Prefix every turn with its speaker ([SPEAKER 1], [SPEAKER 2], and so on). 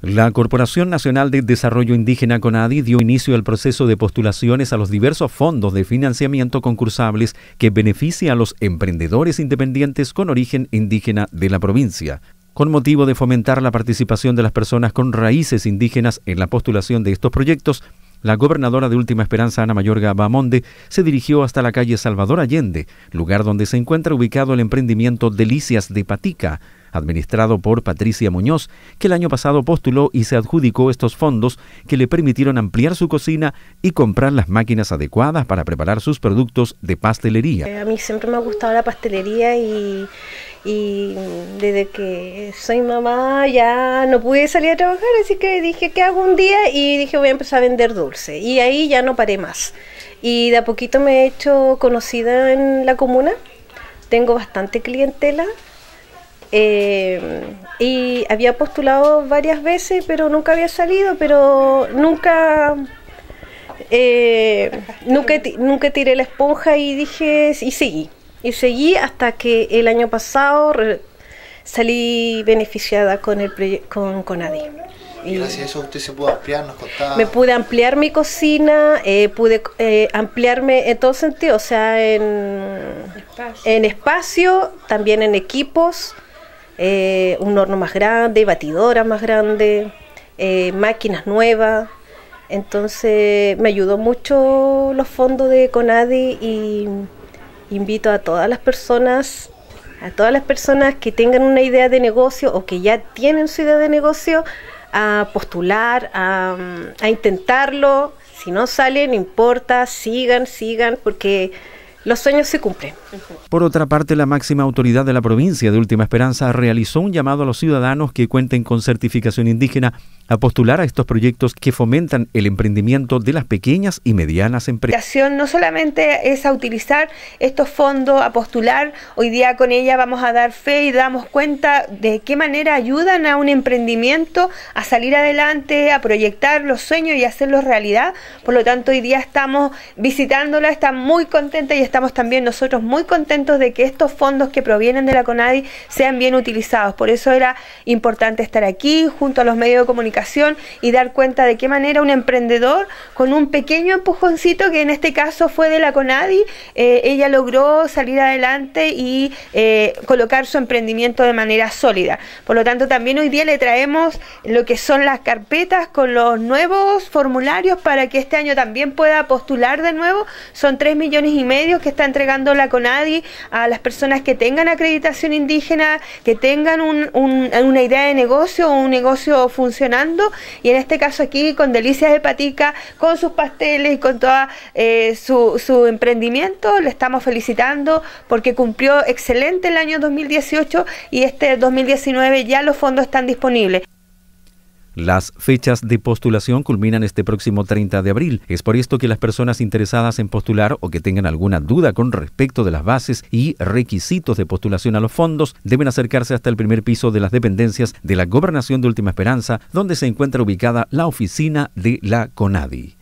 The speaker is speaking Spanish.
[SPEAKER 1] La Corporación Nacional de Desarrollo Indígena CONADI dio inicio al proceso de postulaciones a los diversos fondos de financiamiento concursables que beneficia a los emprendedores independientes con origen indígena de la provincia. Con motivo de fomentar la participación de las personas con raíces indígenas en la postulación de estos proyectos, la gobernadora de Última Esperanza, Ana Mayorga Bamonde, se dirigió hasta la calle Salvador Allende, lugar donde se encuentra ubicado el emprendimiento Delicias de Patica, administrado por Patricia Muñoz, que el año pasado postuló y se adjudicó estos fondos que le permitieron ampliar su cocina y comprar las máquinas adecuadas para preparar sus productos de pastelería.
[SPEAKER 2] Eh, a mí siempre me ha gustado la pastelería y, desde que soy mamá ya no pude salir a trabajar, así que dije que hago un día y dije voy a empezar a vender dulce y ahí ya no paré más. Y de a poquito me he hecho conocida en la comuna, tengo bastante clientela eh, y había postulado varias veces, pero nunca había salido, pero nunca... Eh, nunca, nunca tiré la esponja y dije, y seguí. Y seguí hasta que el año pasado salí beneficiada con el con, con Y gracias a eso usted se pudo ampliar, Me pude ampliar mi cocina, eh, pude ampliarme en todo sentido, o sea, en en espacio, también en equipos. Eh, un horno más grande, batidora más grande, eh, máquinas nuevas. Entonces me ayudó mucho los fondos de Conadi y invito a todas las personas, a todas las personas que tengan una idea de negocio o que ya tienen su idea de negocio a postular, a, a intentarlo. Si no sale, no importa, sigan, sigan, porque los sueños se cumplen.
[SPEAKER 1] Por otra parte, la máxima autoridad de la provincia de Última Esperanza realizó un llamado a los ciudadanos que cuenten con certificación indígena a postular a estos proyectos que fomentan el emprendimiento de las pequeñas y medianas empresas.
[SPEAKER 3] La No solamente es a utilizar estos fondos, a postular, hoy día con ella vamos a dar fe y damos cuenta de qué manera ayudan a un emprendimiento a salir adelante, a proyectar los sueños y hacerlos realidad. Por lo tanto, hoy día estamos visitándola, está muy contenta y está estamos también nosotros muy contentos de que estos fondos que provienen de la CONADI sean bien utilizados. Por eso era importante estar aquí junto a los medios de comunicación y dar cuenta de qué manera un emprendedor con un pequeño empujoncito que en este caso fue de la CONADI, eh, ella logró salir adelante y eh, colocar su emprendimiento de manera sólida. Por lo tanto, también hoy día le traemos lo que son las carpetas con los nuevos formularios para que este año también pueda postular de nuevo. Son 3 millones y medio que está entregando la CONADI a las personas que tengan acreditación indígena, que tengan una idea de negocio o un negocio funcionando. Y en este caso aquí con Delicias de con sus pasteles y con todo eh, su emprendimiento, le estamos felicitando porque cumplió excelente el año 2018 y este 2019 ya los fondos están disponibles.
[SPEAKER 1] Las fechas de postulación culminan este próximo 30 de abril. Es por esto que las personas interesadas en postular o que tengan alguna duda con respecto de las bases y requisitos de postulación a los fondos deben acercarse hasta el primer piso de las dependencias de la Gobernación de Última Esperanza, donde se encuentra ubicada la oficina de la CONADI.